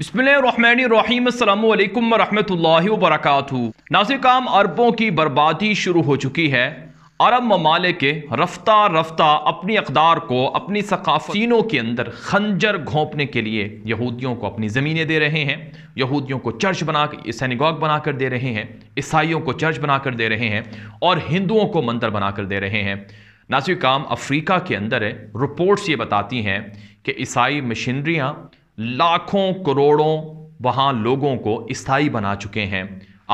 बसमीम वरक नाजिर अरबों की बर्बादी शुरू हो चुकी है अरब ममालिक रफ्ता रफ्ता अपनी अकदार को अपनी सकाफीनों के अंदर खंजर घोंपने के लिए यहूदियों को अपनी ज़मीनें दे रहे हैं यहूदियों को चर्च बना सैनिगॉग बनाकर दे रहे हैं ईसाइयों को चर्च बनाकर दे रहे हैं और हिंदुओं को मंदिर बनाकर दे रहे हैं नाजिर काम अफ्रीका के अंदर रिपोर्ट्स ये बताती हैं कि ईसाई मशीनरियाँ लाखों करोड़ों वहां लोगों को स्थायी बना चुके हैं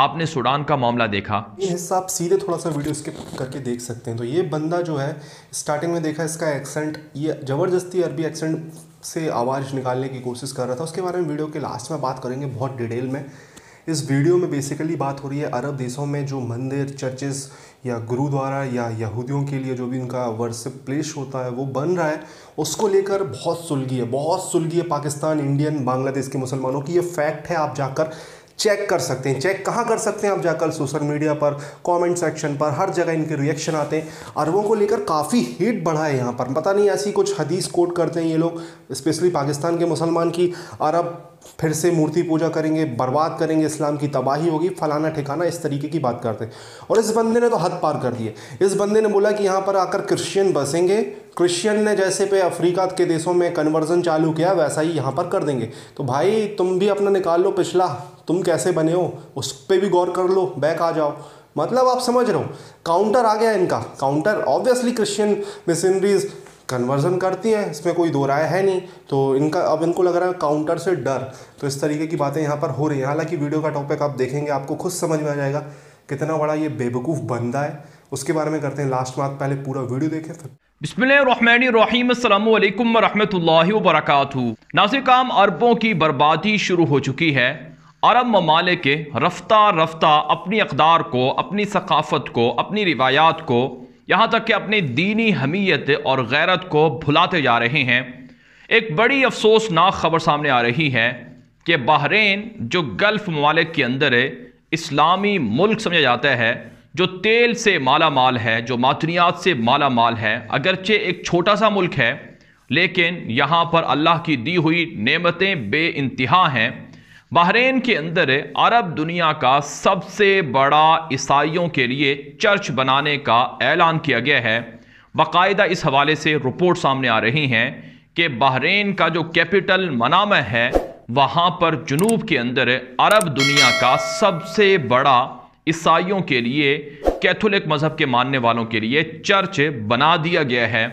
आपने सूडान का मामला देखा ये हिस्सा आप सीधे थोड़ा सा वीडियो स्किप करके देख सकते हैं तो ये बंदा जो है स्टार्टिंग में देखा इसका एक्सेंट ये ज़बरदस्ती अरबी एक्सेंट से आवाज़ निकालने की कोशिश कर रहा था उसके बारे में वीडियो के लास्ट में बात करेंगे बहुत डिटेल में इस वीडियो में बेसिकली बात हो रही है अरब देशों में जो मंदिर चर्चेस या गुरुद्वारा या यहूदियों के लिए जो भी उनका वर्सिप प्लेस होता है वो बन रहा है उसको लेकर बहुत सुलगी है बहुत सुलगी है पाकिस्तान इंडियन बांग्लादेश के मुसलमानों की ये फैक्ट है आप जाकर चेक कर सकते हैं चेक कहाँ कर सकते हैं आप जाकर सोशल मीडिया पर कमेंट सेक्शन पर हर जगह इनके रिएक्शन आते हैं अरबों को लेकर काफ़ी हीट बढ़ा है यहाँ पर पता नहीं ऐसी कुछ हदीस कोट करते हैं ये लोग स्पेशली पाकिस्तान के मुसलमान की अरब फिर से मूर्ति पूजा करेंगे बर्बाद करेंगे इस्लाम की तबाही होगी फलाना ठिकाना इस तरीके की बात करते हैं और इस बंदे ने तो हद पार कर दिए इस बंदे ने बोला कि यहाँ पर आकर क्रिश्चियन बसेंगे क्रिश्चियन ने जैसे पे अफ्रीका के देशों में कन्वर्जन चालू किया वैसा ही यहाँ पर कर देंगे तो भाई तुम भी अपना निकाल लो पिछला तुम कैसे बने हो उस पर भी गौर कर लो बैक आ जाओ मतलब आप समझ रहे हो काउंटर आ गया इनका counter obviously Christian missionaries conversion करती है इसमें कोई दो राय है नहीं तो इनका अब इनको लग रहा है काउंटर से डर तो इस तरीके की बातें यहाँ पर हो रही हैं हालांकि वीडियो का टॉपिक आप देखेंगे आपको खुद समझ में आ जाएगा कितना बड़ा ये बेवकूफ़ बंदा है उसके बारे में करते हैं लास्ट में पहले पूरा वीडियो देखें फिर बिस्मिल्लाम वरहमल वरक नाजिर काम अरबों की बर्बादी शुरू हो चुकी है अरब ममालिक रफ्ता रफ्ता अपनी अकदार को अपनी सकाफ़त को अपनी रिवायात को यहाँ तक कि अपनी दीनी हमीयत और गैरत को भुलाते जा रहे हैं एक बड़ी अफसोसनाक खबर सामने आ रही है कि बहरीन जो गल्फ़ ममालिक के अंदर है इस्लामी मुल्क समझा जाता है जो तेल से माला माल है जो मातनियात से माला माल है अगरचे एक छोटा सा मुल्क है लेकिन यहाँ पर अल्लाह की दी हुई नेमतें बे इंतहा हैं बहरेन के अंदर अरब दुनिया का सबसे बड़ा ईसाइयों के लिए चर्च बनाने का ऐलान किया गया है बाकायदा इस हवाले से रिपोर्ट सामने आ रही हैं कि बहरेन का जो कैपिटल मनामा है वहाँ पर जनूब के अंदर अरब दुनिया का सबसे बड़ा ईसाइयों के लिए कैथोलिक मज़हब के मानने वालों के लिए चर्च बना दिया गया है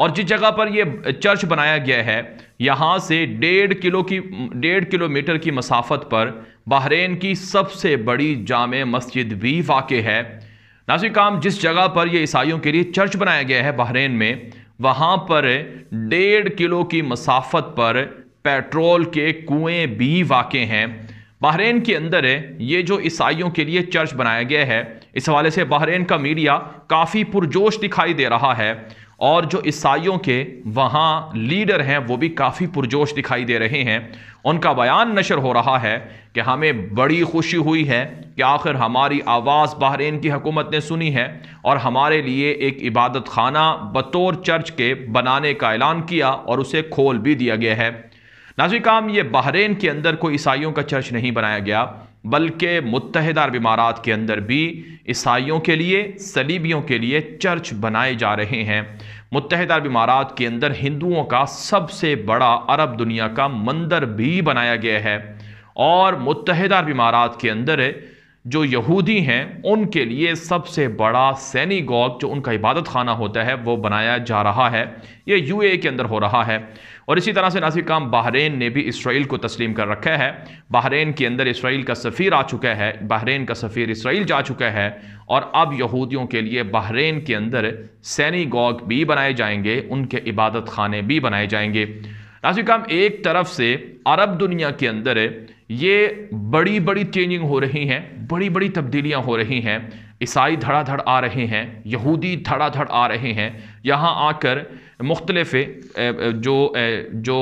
और जिस जगह पर यह चर्च बनाया गया है यहाँ से डेढ़ किलो की डेढ़ किलोमीटर की मसाफत पर बहरेन की सबसे बड़ी जाम मस्जिद भी वाक़ है नासिक काम जिस जगह पर यह ईसाइयों के लिए चर्च बनाया गया है बहरेन में वहाँ पर डेढ़ किलो की मसाफत पर पेट्रोल के कुएं भी वाक़ हैं बहरेन के अंदर ये जो ईसाइयों के लिए चर्च बनाया गया है इस हवाले से बहरेन का मीडिया काफ़ी पुरजोश दिखाई दे रहा है और जो ईसाइयों के वहाँ लीडर हैं वो भी काफ़ी पुरजोश दिखाई दे रहे हैं उनका बयान नशर हो रहा है कि हमें बड़ी खुशी हुई है कि आखिर हमारी आवाज़ बहरीन की हुकूमत ने सुनी है और हमारे लिए एक इबादत खाना बतौर चर्च के बनाने का ऐलान किया और उसे खोल भी दिया गया है नाजी काम ये बहरीन के अंदर कोई ईसाइयों का चर्च नहीं बनाया गया बल्कि मुतहद अरब इमारात के अंदर भी ईसाइयों के लिए सलीबियों के लिए चर्च बनाए जा रहे हैं मुतहद अरब इमारात के अंदर हिंदुओं का सबसे बड़ा अरब दुनिया का मंदिर भी बनाया गया है और मुतहद अरब इमारात के अंदर जो यहूदी हैं उनके लिए सबसे बड़ा सैनी सैनीगॉग जो उनका इबादत खाना होता है वो बनाया जा रहा है ये यूएई के अंदर हो रहा है और इसी तरह से नाजिक काम बहरीन ने भी इसराइल को तस्लीम कर रखा है बहरीन के अंदर इसराइल का सफ़ीर आ चुका है बहरीन का सफ़ीर इसराइल जा चुका है और अब यहूदियों के लिए बहरीन के अंदर सैनी गॉग भी बनाए जाएंगे उनके इबादत खाने भी बनाए जाएंगे नाजिक काम एक तरफ से अरब दुनिया के अंदर ये बड़ी बड़ी चेंजिंग हो रही हैं बड़ी बड़ी तब्दीलियाँ हो रही हैं ईसाई धड़ाधड़ आ रहे हैं यहूदी धड़ाधड़ आ रहे हैं यहाँ आकर मुख्तलफ़ जो जो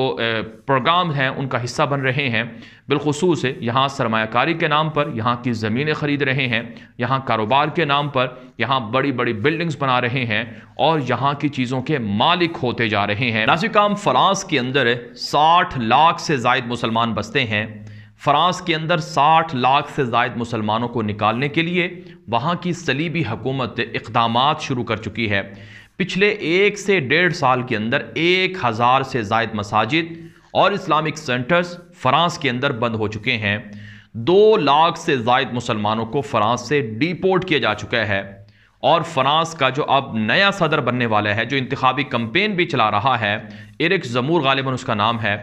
प्रोग्राम हैं उनका हिस्सा बन रहे हैं बिलखसूस यहाँ सरमाकारी के नाम पर यहाँ की ज़मीनें ख़रीद रहे हैं यहाँ कारोबार के नाम पर यहाँ बड़ी बड़ी बिल्डिंग्स बना रहे हैं और यहाँ की चीज़ों के मालिक होते जा रहे हैं नाजिकाम फ्रांस के अंदर साठ लाख से जायद मुसलमान बसते हैं फ़्रांस के अंदर 60 लाख से जायद मुसलमानों को निकालने के लिए वहाँ की सलीबी हुकूमत इकदाम शुरू कर चुकी है पिछले एक से डेढ़ साल के अंदर एक हज़ार से जायद मसाजिद और इस्लामिक सेंटर्स फ़्रांस के अंदर बंद हो चुके हैं दो लाख से जायद मुसलमानों को फ़्रांस से डिपोर्ट किया जा चुका है और फ़्रांस का जो अब नया सदर बनने वाला है जो इंतबी कम्पेन भी चला रहा है एरिक जमूर गालिबन उसका नाम है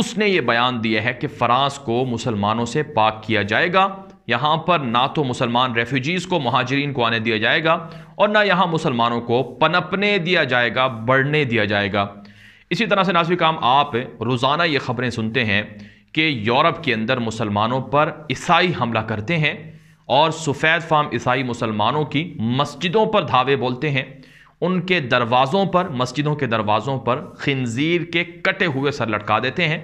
उसने ये बयान दिया है कि फ़्रांस को मुसलमानों से पाक किया जाएगा यहाँ पर ना तो मुसलमान रेफ्यूजीज़ को महाजरीन को आने दिया जाएगा और ना यहाँ मुसलमानों को पनपने दिया जाएगा बढ़ने दिया जाएगा इसी तरह से नाजवी काम आप रोज़ाना ये ख़बरें सुनते हैं कि यूरोप के अंदर मुसलमानों पर ईसाई हमला करते हैं और सफ़ेद फाम ईसाई मुसलमानों की मस्जिदों पर धावे बोलते हैं उनके दरवाज़ों पर मस्जिदों के दरवाज़ों पर खनज़ीर के कटे हुए सर लटका देते हैं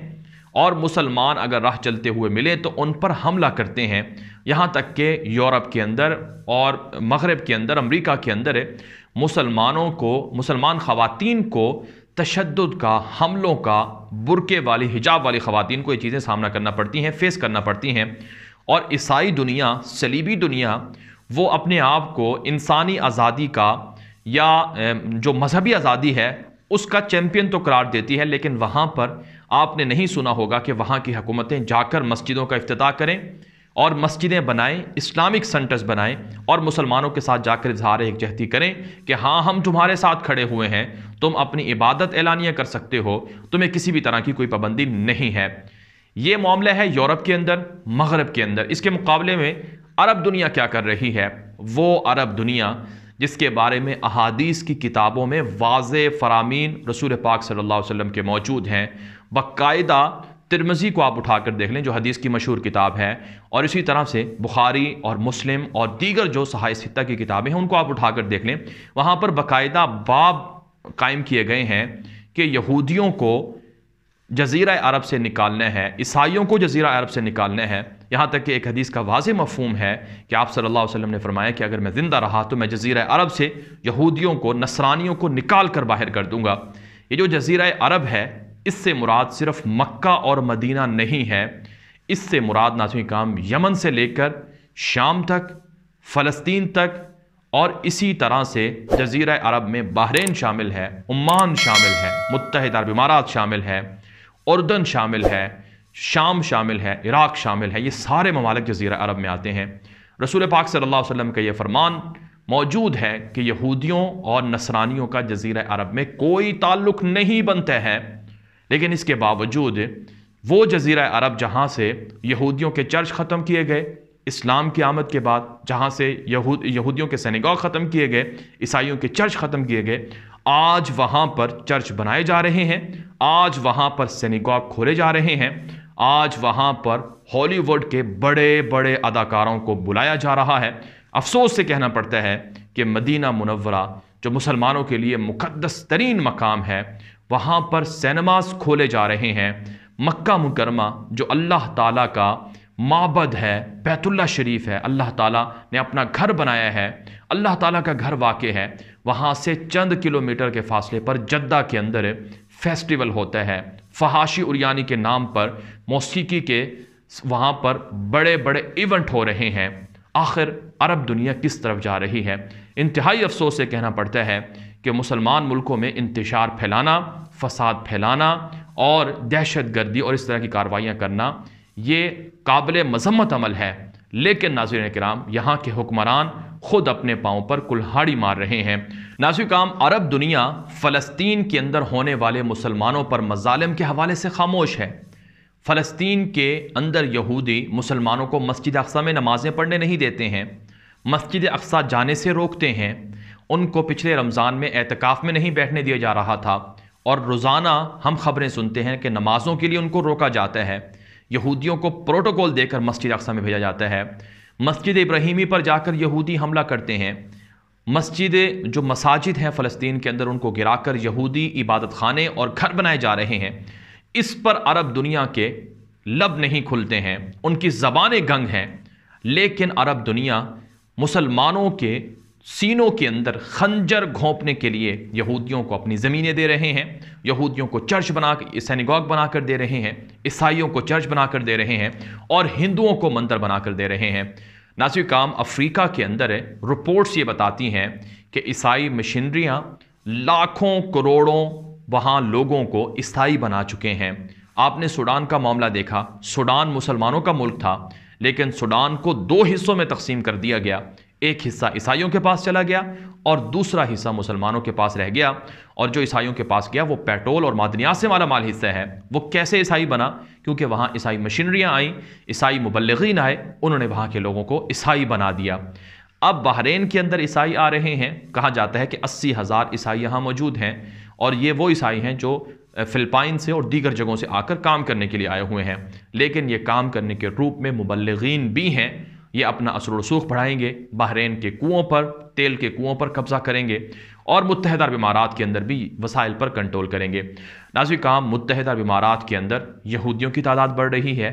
और मुसलमान अगर राह चलते हुए मिले तो उन पर हमला करते हैं यहाँ तक कि यूरोप के अंदर और मगरब के अंदर अमरीका के अंदर मुसलमानों को मुसलमान ख़वान को तशद का हमलों का बुरके वाली हिजाब वाली ख़वान को ये चीज़ें सामना करना पड़ती हैं फेस करना पड़ती हैं और ईसाई दुनिया सलीबी दुनिया वो अपने आप को इंसानी आज़ादी का या जो मजहबी आज़ादी है उसका चैम्पियन तो करार देती है लेकिन वहाँ पर आपने नहीं सुना होगा कि वहाँ की हुकूमतें जाकर मस्जिदों का अफ्ताह करें और मस्जिदें बनाएं इस्लामिक सेंटर्स बनाएं और मुसलमानों के साथ जाकर इजहार एक जहती करें कि हाँ हम तुम्हारे साथ खड़े हुए हैं तुम अपनी इबादत ऐलानिया कर सकते हो तुम्हें किसी भी तरह की कोई पाबंदी नहीं है ये मामला है यूरोप के अंदर मगरब के अंदर इसके मुकाबले में अरब दुनिया क्या कर रही है वो अरब दुनिया जिसके बारे में अहादीस की किताबों में वाज फरामीन रसूल पाक सल्ला वसम के मौजूद हैं बाकायदा तिरमजी को आप उठा कर देख लें जो हदीस की मशहूर किताब है और इसी तरह से बुखारी और मुस्लिम और दीगर जो सहाय सिता की किताबें हैं उनको आप उठा कर देख लें वहाँ पर बाकायदा बाब कायम किए गए हैं कि यहूदियों को जजीरा अरब से निकालना है ईसाइयों को जजीरा अरब से निकालना है यहाँ तक कि एक हदीस का वाज मफहूम है कि आप सल्ला वसम ने फरमाया कि अगर मैं ज़िंदा रहा तो मैं जजीरा अरब से यहूदियों को नसरानियों को निकाल कर बाहर कर दूँगा ये जो जजीरा अरब है इससे मुराद सिर्फ मक्का और मदीना नहीं है इससे मुराद नाजी काम यमन से लेकर शाम तक फ़लस्तीन तक और इसी तरह से जजीरा अरब में बहरीन शामिल है उमान शामिल है मुतहद अरब इमारात शामिल है उर्दन शामिल है शाम शामिल है इराक़ शामिल है ये सारे ममालिक जजीरा अरब में आते हैं रसूल पाक सल्ला वसम का ये फरमान मौजूद है कि यहूदियों और नसरानियों का जजीरा अरब में कोई ताल्लुक नहीं बनता है लेकिन इसके बावजूद वो जजीरा अरब जहाँ से यहूदियों के चर्च ख़त्म किए गए इस्लाम की आमद के बाद जहाँ से यहूद यहूदियों के सनेगा ख़त्म किए गए ईसाइयों के चर्च ख़त्म किए गए आज वहाँ पर चर्च बनाए जा रहे हैं आज वहाँ पर सनेगा खोले जा रहे हैं आज वहाँ पर हॉलीवुड के बड़े बड़े अदाकारों को बुलाया जा रहा है अफसोस से कहना पड़ता है कि मदीना मुनवरा जो मुसलमानों के लिए मुकदस तरीन मकाम है वहाँ पर सिनेमास खोले जा रहे हैं मक्का मुकरमा जो अल्लाह ताला का माबद है बैतुल्ला शरीफ है अल्लाह ताला ने अपना घर बनाया है अल्लाह ताला का घर वाक़ है वहाँ से चंद किलोमीटर के फासले पर जद्दा के अंदर फेस्टिवल होता है फहाशी उरियानी के नाम पर मौसीकी के वहाँ पर बड़े बड़े इवेंट हो रहे हैं आखिर अरब दुनिया किस तरफ जा रही है इंतहाई अफसोस से कहना पड़ता है कि मुसलमान मुल्कों में इंतशार फैलाना फसाद फैलाना और दहशत गर्दी और इस तरह की कार्रवाइयाँ करना ये काबिल मजम्मत अमल है लेकिन नाजिर कराम यहाँ के हुक्मरान खुद अपने पाँव पर कुल्हाड़ी मार रहे हैं नाजिर काम अरब दुनिया फ़लस्तीन के अंदर होने वाले मुसलमानों पर मजालम के हवाले से खामोश है फ़लस्तीन के अंदर यहूदी मुसलमानों को मस्जिद अकसा में नमाज़ें पढ़ने नहीं देते हैं मस्जिद अकसा जाने से रोकते हैं उनको पिछले रमज़ान में एहतिकाफ़ में नहीं बैठने दिया जा रहा था और रोज़ाना हम खबरें सुनते हैं कि नमाज़ों के लिए उनको रोका जाता है यहूदियों को प्रोटोकॉल देकर मस्जिद अक्सा में भेजा जाता है मस्जिद इब्राहिमी पर जाकर यहूदी हमला करते हैं मस्जिद जो मसाजिद हैं फ़लस्तीन के अंदर उनको गिराकर यहूदी इबादत खाने और घर बनाए जा रहे हैं इस पर अरब दुनिया के लब नहीं खुलते हैं उनकी ज़बान गंग हैं लेकिन अरब दुनिया मुसलमानों के सीनों के अंदर खंजर घोंपने के लिए यहूदियों को अपनी ज़मीनें दे रहे हैं यहूदियों को चर्च बना सैनिगॉग बनाकर दे रहे हैं ईसाइयों को चर्च बनाकर दे रहे हैं और हिंदुओं को मंदिर बनाकर दे रहे हैं नासिर काम अफ्रीका के अंदर है रिपोर्ट्स ये बताती हैं कि ईसाई मशीनरियाँ लाखों करोड़ों वहाँ लोगों को ईसाई बना चुके हैं आपने सूडान का मामला देखा सूडान मुसलमानों का मुल्क था लेकिन सूडान को दो हिस्सों में तकसीम कर दिया गया एक हिस्सा ईसाइयों के पास चला गया और दूसरा हिस्सा मुसलमानों के पास रह गया और जो ईसाइयों के पास गया वो पेट्रोल और मादनियात से वाला माल हिस्सा है वो कैसे ईसाई बना क्योंकि वहाँ ईसाई मशीनरियाँ आईं ईसाई मुबलगिन आए उन्होंने वहाँ के लोगों को ईसाई बना दिया अब बहरेन के अंदर ईसाई आ रहे हैं कहा जाता है कि अस्सी हज़ार ईसाई यहाँ मौजूद हैं और ये वो ईसाई हैं जो फ़िलपाइन से और दीगर जगहों से आकर काम करने के लिए आए हुए हैं लेकिन ये काम करने के रूप में मुबलगिन भी हैं ये अपना असर रसूख बढ़ाएंगे बहरीन के कुओं पर तेल के कुओं पर कब्जा करेंगे और मुतहदा बीमारात के अंदर भी वसाइल पर कंट्रोल करेंगे नाजी काम मुतहदा बीमारात के अंदर यहूदियों की तादाद बढ़ रही है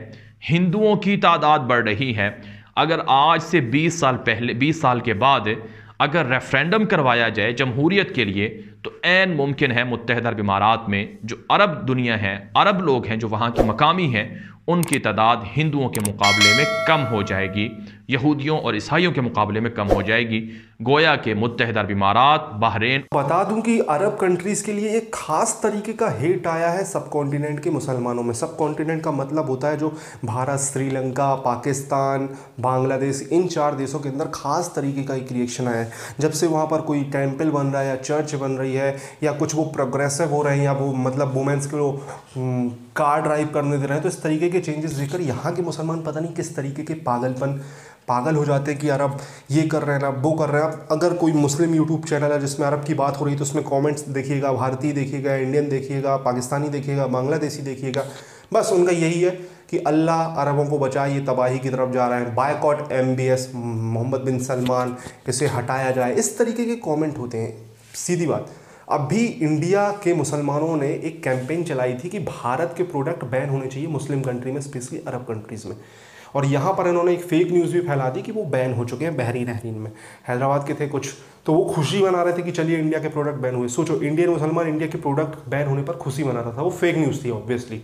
हिंदुओं की तादाद बढ़ रही है अगर आज से 20 साल पहले 20 साल के बाद अगर रेफरेंडम करवाया जाए जमहूरीत के लिए तो एन मुमकिन है मुतहदा बीमारात में जो अरब दुनिया है अरब लोग हैं जो वहाँ के मकामी हैं उनकी तादाद हिंदुओं के मुकाबले में कम हो जाएगी यहूदियों और ईसाइयों के मुकाबले में कम हो जाएगी गोया के मुतहद अरब इमारात बहरेन बता दूं कि अरब कंट्रीज़ के लिए एक ख़ास तरीके का हेट आया है सब कॉन्टिनेंट के मुसलमानों में सब कॉन्टिनेंट का मतलब होता है जो भारत श्रीलंका पाकिस्तान बांग्लादेश इन चार देशों के अंदर ख़ास तरीके का एक रिएक्शन आया है जब से वहाँ पर कोई टेम्पल बन रहा है या चर्च बन रही है या कुछ वो प्रोग्रेसिव हो रहे हैं या वो मतलब वुमेंस के वो कार ड्राइव करने दे रहे हैं तो इस तरीके के चेंजेस देखकर यहाँ के मुसलमान पता नहीं किस तरीके के पागलपन पागल हो जाते हैं कि यार अब ये कर रहे हैं ना वो कर रहे हैं अगर कोई मुस्लिम यूट्यूब चैनल है जिसमें अरब की बात हो रही है तो उसमें कमेंट्स देखिएगा भारतीय देखिएगा इंडियन देखिएगा पाकिस्तानी देखिएगा बांग्लादेशी देखिएगा बस उनका यही है कि अल्लाह अरबों को बचाए ये तबाही की तरफ जा रहे हैं boycott M B S Mohammed bin Salman इसे हटाया जाए इस तरीके के कॉमेंट होते हैं सीधी बात अभी इंडिया के मुसलमानों ने एक कैंपेन चलाई थी कि भारत के प्रोडक्ट बैन होने चाहिए मुस्लिम कंट्री में स्पेशली अरब कंट्रीज़ में और यहाँ पर इन्होंने एक फेक न्यूज़ भी फैला दी कि वो बैन हो चुके हैं बहरीन अहरीन में हैदराबाद के थे कुछ तो वो खुशी मना रहे थे कि चलिए इंडिया के प्रोडक्ट बैन हुए सोचो इंडियन मुसलमान इंडिया के प्रोडक्ट बैन होने पर खुशी मना रहा था वो फेक न्यूज़ थी ऑब्वियसली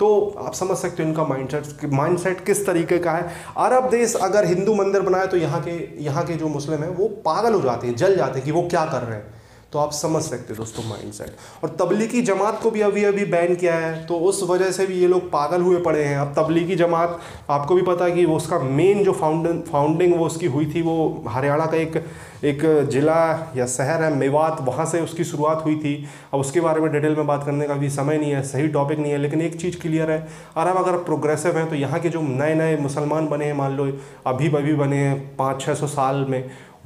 तो आप समझ सकते हो इनका माइंडसेट माइंडसेट किस तरीके का है अरब देश अगर हिंदू मंदिर बनाए तो यहाँ के यहाँ के जो मुस्लिम हैं वो पागल हो जाते हैं जल जाते हैं कि वो क्या कर रहे हैं तो आप समझ सकते हैं दोस्तों माइंडसेट और तबलीगी जमात को भी अभी अभी बैन किया है तो उस वजह से भी ये लोग पागल हुए पड़े हैं अब तबलीगी जमात आपको भी पता है कि वो उसका मेन जो फाउंड फाउंडिंग वो उसकी हुई थी वो हरियाणा का एक एक ज़िला या शहर है मेवात वहाँ से उसकी शुरुआत हुई थी अब उसके बारे में डिटेल में बात करने का भी समय नहीं है सही टॉपिक नहीं है लेकिन एक चीज़ क्लियर है और हम अगर प्रोग्रेसिव हैं तो यहाँ के जो नए नए मुसलमान बने हैं मान लो अभी अभी बने हैं पाँच छः सौ साल में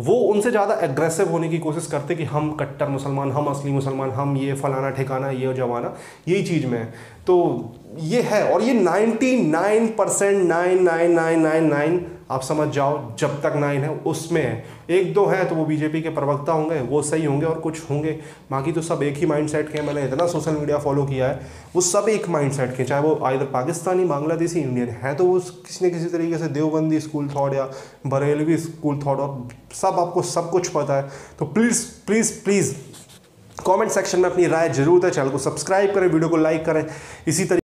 वो उनसे ज़्यादा एग्रेसिव होने की कोशिश करते कि हम कट्टर मुसलमान हम असली मुसलमान हम ये फलाना ठिकाना ये जमाना यही चीज़ में है तो ये है और ये ninety nine percent nine nine nine nine nine आप समझ जाओ जब तक नाइन है उसमें है एक दो हैं तो वो बीजेपी के प्रवक्ता होंगे वो सही होंगे और कुछ होंगे बाकी तो सब एक ही माइंड सेट के हैं मैंने इतना सोशल मीडिया फॉलो किया है वो सब एक माइंड सेट के चाहे वो आइर पाकिस्तानी बांग्लादेशी इंडियन है तो वो किसी न किसी तरीके से देवबंदी स्कूल थॉट या बरेलवी स्कूल थॉट और सब आपको सब कुछ पता है तो please please please comment section में अपनी राय जरूर है चैनल को सब्सक्राइब करें वीडियो को लाइक करें इसी तरीके